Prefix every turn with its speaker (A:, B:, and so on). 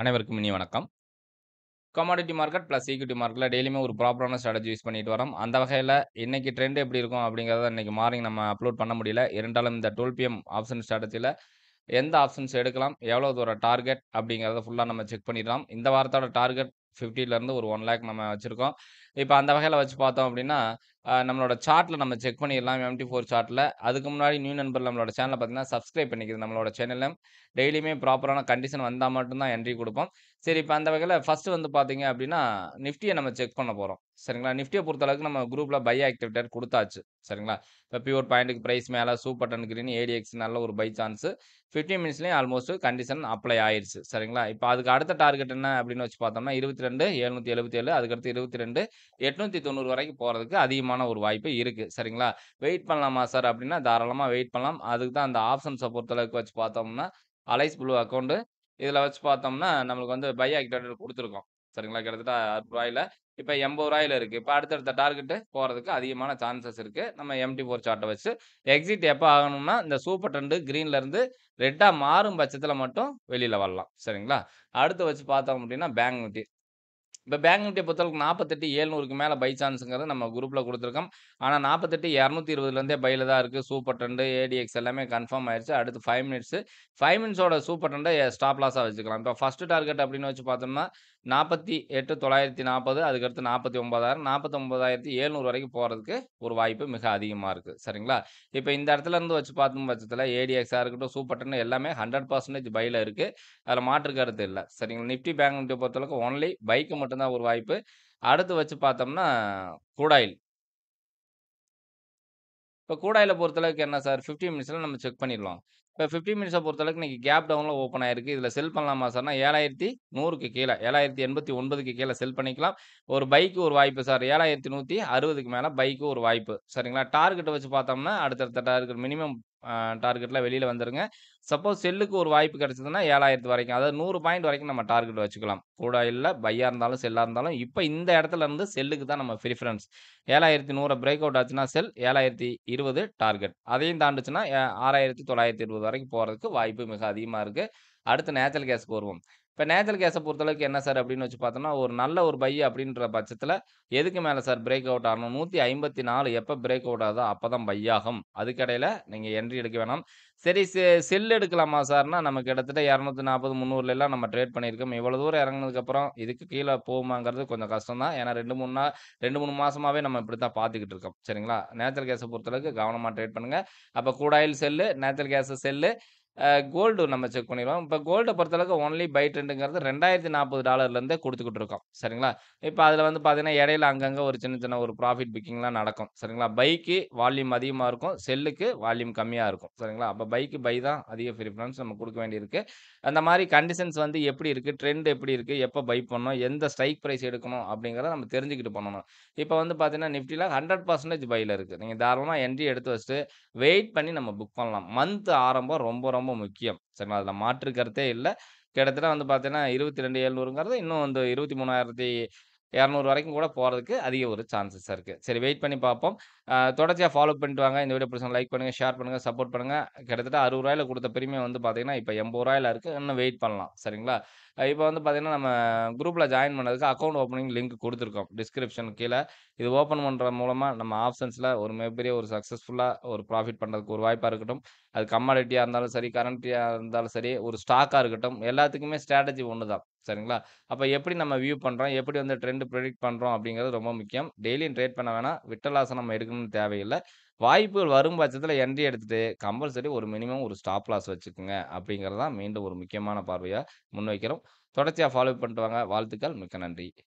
A: அனைவருக்கும் இனி வணக்கம் கமாடிட்டி மார்க்கெட் ப்ளஸ் ஈக்விட்டி மார்க்கெட்டில் டெய்லியுமே ஒரு ப்ராப்பரான ஸ்ட்ராட்டஜி யூஸ் பண்ணிட்டு வரோம் அந்த வகையில் இன்றைக்கி ட்ரெண்ட் எப்படி இருக்கும் அப்படிங்கிறத இன்றைக்கி மார்னிங் நம்ம அப்லோட் பண்ண முடியல இரண்டாலும் இந்த டுவெல் பிஎம் ஆப்ஷன் ஸ்ட்ராட்டஜியில் எந்த ஆப்ஷன்ஸ் எடுக்கலாம் எவ்வளோ தூரம் டார்கெட் அப்படிங்கிறத ஃபுல்லாக நம்ம செக் பண்ணிடலாம் இந்த வாரத்தோட டார்கெட் ஃபிஃப்டிலேருந்து ஒரு ஒன் லேக் நம்ம வச்சுருக்கோம் இப்போ அந்த வகையில் வச்சு பார்த்தோம் அப்படின்னா நம்மளோட சார்ட்டில் நம்ம செக் பண்ணிடலாம் எம்டி ஃபோர் சார்ட்டில் அதுக்கு முன்னாடி நியூ நண்பர் நம்மளோட சேனலை பார்த்தீங்கன்னா சப்ஸ்கிரைப் பண்ணிக்கிறது நம்மளோட சேனலில் டெய்லியுமே ப்ராப்பரான கண்டிஷன் வந்தால் மட்டும்தான் என்ட்ரி கொடுப்போம் சரி இப்போ அந்த வகையில் ஃபஸ்ட்டு வந்து பார்த்தீங்க அப்படின்னா நிஃப்டியை நம்ம செக் பண்ண போகிறோம் சரிங்களா நிஃப்டியை பொறுத்தளவுக்கு நம்ம குரூப்பில் பை ஆக்டிவிட்டர் கொடுத்தாச்சு சரிங்களா இப்போ பியூர் பாயிண்ட்டுக்கு ப்ரைஸ் மேலே சூப்பர் டன் கிரீன் ஏடிஎக்ஸ் நல்ல ஒரு பை சான்ஸு ஃபிஃப்டி மினிட்ஸ்லேயும் ஆல்மோஸ்ட் கண்டிஷன் அப்ளை ஆயிடுச்சு சரிங்களா இப்போ அதுக்கு அடுத்த டார்கெட் என்ன அப்படின்னு வச்சு பார்த்தோம்னா இருபத்தி ரெண்டு எழுநூற்றி எழுபத்தி ஏழு அதுக்கடுத்து இருபத்தி ரெண்டு எட்நூற்றி தொண்ணூறு வரைக்கும் போகிறதுக்கு அதிகமாக அதிகமான ஒரு வாய்ப்பு இருக்குது சரிங்களா வெயிட் பண்ணலாமா சார் அப்படின்னா தாராளமாக வெயிட் பண்ணலாம் அதுக்கு தான் அந்த ஆப்ஷன்ஸை பொறுத்தளவுக்கு வச்சு பார்த்தோம்னா அலைஸ் ப்ளூ அக்கௌண்ட்டு இதில் வச்சு பார்த்தோம்னா நம்மளுக்கு வந்து பை ஆக்டர் கொடுத்துருக்கோம் சரிங்களா கிட்டத்தட்ட அறுபது ரூபாயில் இப்போ எண்பது ரூபாயில் இருக்குது இப்போ அடுத்தடுத்த டார்கெட்டு போகிறதுக்கு அதிகமான சான்சஸ் இருக்குது நம்ம எம்டி ஃபோர் சார்ட்டை வச்சு எக்ஸிட் எப்போ ஆகணும்னா இந்த சூப்பர் டெண்டு க்ரீன்லேருந்து ரெட்டாக மாறும் பட்சத்தில் மட்டும் வெளியில் வரலாம் சரிங்களா அடுத்து வச்சு பார்த்தோம் அப்படின்னா பேங்க் நிஃப்டி இப்போ பேங்க் நிஃப்டியை பொறுத்தளவுக்கு நாற்பத்தெட்டு ஏழ்நூறுக்கு மேலே பை சான்ஸுங்கிறது நம்ம குரூப்பில் கொடுத்துருக்கோம் ஆனால் நாற்பத்தெட்டு இரநூத்தி இருபதுலேருந்தே பையில் தான் இருக்குது சூப்பர் ட்ரெண்டு ஏடிஎக்ஸ் எல்லாமே கன்ஃபார்ம் ஆயிடுச்சு அடுத்து ஃபைவ் மினிட்ஸு ஃபைவ் மினிட்ஸோட சூப்பர் ட்ரெண்டை ஸ்டாப் லாஸாக வச்சுக்கலாம் இப்போ ஃபஸ்ட்டு டார்கெட் அப்படின்னு வச்சு பார்த்தோம்னா நாற்பத்தி எட்டு தொள்ளாயிரத்தி நாற்பது அதுக்கடுத்து நாற்பத்தி ஒன்பதாயிரம் நாற்பத்தி ஒன்பதாயிரத்தி ஏழ்நூறு வரைக்கும் போகிறதுக்கு ஒரு வாய்ப்பு மிக அதிகமாக இருக்குது சரிங்களா இப்போ இந்த இடத்துல இருந்து வச்சு பார்த்தும் பட்சத்தில் ஏடிஎக்ஸாக இருக்கட்டும் சூப்பர் ட்ரெண்ட் எல்லாமே ஹண்ட்ரட் பர்சன்டேஜ் பையில் இருக்குது அதில் மாற்று கருத்து இல்லை சரிங்களா நிஃப்டி பேங்க் நிஃப்டி பொறுத்தளவுக்கு ஒன்லி பைக்கு மட்டும் மட்டும்தான் ஒரு வாய்ப்பு அடுத்து வச்சு பார்த்தோம்னா கூடாயில் இப்போ கூடாயில் பொறுத்தளவுக்கு என்ன சார் ஃபிஃப்டி மினிட்ஸில் நம்ம செக் பண்ணிடலாம் இப்போ ஃபிஃப்டி மினிட்ஸை பொறுத்தளவுக்கு இன்றைக்கி கேப் டவுனில் ஓப்பன் ஆயிருக்கு இதில் செல் பண்ணலாமா சார்னா ஏழாயிரத்தி நூறுக்கு கீழே ஏழாயிரத்தி எண்பத்தி ஒன்பதுக்கு கீழே செல் பண்ணிக்கலாம் ஒரு பைக்கு ஒரு வாய்ப்பு சார் ஏழாயிரத்தி நூற்றி அறுபதுக்கு மேலே பைக்கு ஒரு வாய்ப்பு சரிங்களா டார்கெட்டை வச்சு பார்த்தோம்னா அடுத்தடுத்த டார்கெட் மினிமம் டார்கெட்டில் வெளியில் வந்துடுங்க சப்போஸ் செல்லுக்கு ஒரு வாய்ப்பு கிடச்சதுன்னா ஏழாயிரத்து வரைக்கும் அதாவது நூறு பாயிண்ட் வரைக்கும் நம்ம டார்கெட் வச்சுக்கலாம் கூட இல்லை பையாக இருந்தாலும் செல்லாக இருந்தாலும் இப்போ இந்த இடத்துல இருந்து செல்லுக்கு தான் நம்ம ப்ரிஃபரன்ஸ் ஏழாயிரத்தி நூறு பிரேக் அவுட் ஆச்சுன்னா செல் ஏழாயிரத்தி இருபது டார்கெட் அதையும் தாண்டுச்சுன்னா ஆறாயிரத்தி தொள்ளாயிரத்தி இருபது வரைக்கும் போகிறதுக்கு வாய்ப்பு மிக அதிகமாக இருக்குது அடுத்து நேச்சுரல் கேஸ்க்கு வருவோம் இப்போ நேச்சுரல் கேஸை பொறுத்தளவுக்கு என்ன சார் அப்படின்னு வச்சு பார்த்தோம்னா ஒரு நல்ல ஒரு பை அப்படின்ற பட்சத்தில் எதுக்கு மேலே சார் பிரேக் அவுட் ஆகணும் நூற்றி ஐம்பத்தி நாலு எப்போ பிரேக் அவுட் ஆகுதோ அப்போ தான் பையாகும் அதுக்கடையில் நீங்கள் என்ட்ரி எடுக்க வேணாம் சரி செ செல் எடுக்கலாமா சார்னா நம்ம கிட்டத்தட்ட இரநூத்தி நாற்பது முந்நூறுலாம் நம்ம ட்ரேட் பண்ணியிருக்கோம் இவ்வளோ தூரம் இறங்கினதுக்கப்புறம் இதுக்கு கீழே போகுமாங்கிறது கொஞ்சம் கஷ்டம் தான் ஏன்னா ரெண்டு மூணு நாள் ரெண்டு மூணு மாதமாகவே நம்ம இப்படி தான் பார்த்துக்கிட்டு இருக்கோம் சரிங்களா நேச்சுரல் கேஸை பொறுத்தளவுக்கு கவனமாக ட்ரேட் பண்ணுங்கள் அப்போ கூடாயில் செல்லு நேச்சுரல் கேஸை செல்லு கோல்டு நம்ம செக் பண்ணிடுவோம் இப்போ கோல்டை பொறுத்தளவுக்கு ஒன்லி பை ட்ரெண்டுங்கிறது நாற்பது டாலர்லேருந்தே கொடுத்துக்கிட்டு இருக்கோம். சரிங்களா? இப்போ அதில் வந்து பார்த்தீங்கன்னா, இடையில அங்கங்கே ஒரு சின்ன சின்ன ஒரு ப்ராஃபிட் புக்கிங்லாம் நடக்கும். சரிங்களா? பைக்கு வால்யூம் அதிகமாக இருக்கும். செல்லுக்கு வால்யூம் கம்மியாக இருக்கும். சரிங்களா? அப்போ பைக்கு பை தான் அதிக பிரிஃபரன்ஸ் நம்ம கொடுக்க வேண்டியிருக்கு. அந்த மாதிரி கண்டிஷன்ஸ் வந்து எப்படி இருக்குது ட்ரெண்ட் எப்படி இருக்குது எப்போ பை பண்ணணும்? எந்த ஸ்ட்ரைக் ப்ரைஸ் எடுக்கணும்? அப்படிங்கிறத நம்ம தெரிஞ்சுக்கிட்டு பண்ணணும். இப்போ வந்து பார்த்தீங்கன்னா, ஹண்ட்ரட் பர்சன்டேஜ் பையில் இருக்குது நீங்கள் தாராளமாக என்ட்ரி எடுத்து வச்சுட்டு, வெயிட் பண்ணி நம்ம புக் பண்ணலாம். மந்த் ஆரம்பம் ரொம்ப ரொம்ப ரொம்ப முக்கியம் சரிங்களா அதில் மாற்று கருத்தே இல்லை கிட்டத்தட்ட வந்து பார்த்தீங்கன்னா இருபத்தி ரெண்டு எழுநூறுங்கிறது இன்னும் வந்து இருபத்தி மூணாயிரத்தி இரநூறு வரைக்கும் கூட போகிறதுக்கு அதிக ஒரு சான்சஸ் இருக்குது சரி வெயிட் பண்ணி பார்ப்போம் தொடர்ச்சியாக ஃபாலோ பண்ணிட்டு வாங்க இந்த வீடியோ பிடிச்சவங்க லைக் பண்ணுங்கள் ஷேர் பண்ணுங்கள் சப்போர்ட் பண்ணுங்கள் கிட்டத்தட்ட அறுபது ரூபாயில் கொடுத்த பெருமையை வந்து பார்த்தீங்கன்னா இப்போ எண்பது ரூபாயில் இருக்குது இன்னும் வெயிட் பண்ணலாம் சரிங்களா இப்போ வந்து பார்த்தீங்கன்னா நம்ம குரூப்பில் ஜாயின் பண்ணதுக்கு அக்கௌண்ட் ஓப்பனிங் லிங்க் கொடுத்துருக்கோம் டிஸ்கிரிப்ஷன் கீழே இது ஓப்பன் பண்ணுற மூலமாக நம்ம ஆப்ஷன்ஸில் ஒரு மிகப்பெரிய ஒரு சக்ஸஸ்ஃபுல்லாக ஒரு ப்ராஃபிட் பண்ணுறதுக்கு ஒரு வாய்ப்பாக இருக்கட்டும் அது கம்மாடிட்டியாக இருந்தாலும் சரி கரண்ட்டியாக இருந்தாலும் சரி ஒரு ஸ்டாக்காக இருக்கட்டும் எல்லாத்துக்குமே ஸ்ட்ராட்டஜி ஒன்று தான் சரிங்களா? அப்போ எப்படி நம்ம வியூ பண்ணுறோம் எப்படி வந்து ட்ரெண்ட் ப்ரெடிக்ட் பண்ணுறோம் அப்படிங்கிறது ரொம்ப முக்கியம். டெய்லியும் ட்ரேட் பண்ண வேணாம். விட்ட லாஸ நம்ம எடுக்கணும்னு தேவையில்லை வாய்ப்புகள் வரும் பட்சத்தில் என்ட்ரி எடுத்துகிட்டு கம்பல்சரி ஒரு மினிமம் ஒரு ஸ்டாப் லாஸ் வச்சுக்கோங்க அப்படிங்கிறது தான் மீண்டும் ஒரு முக்கியமான பார்வையாக முன்வைக்கிறோம். தொடர்ச்சியாக ஃபாலோ பண்ணிட்டு வாங்க. வாழ்த்துக்கள். மிக்க நன்றி.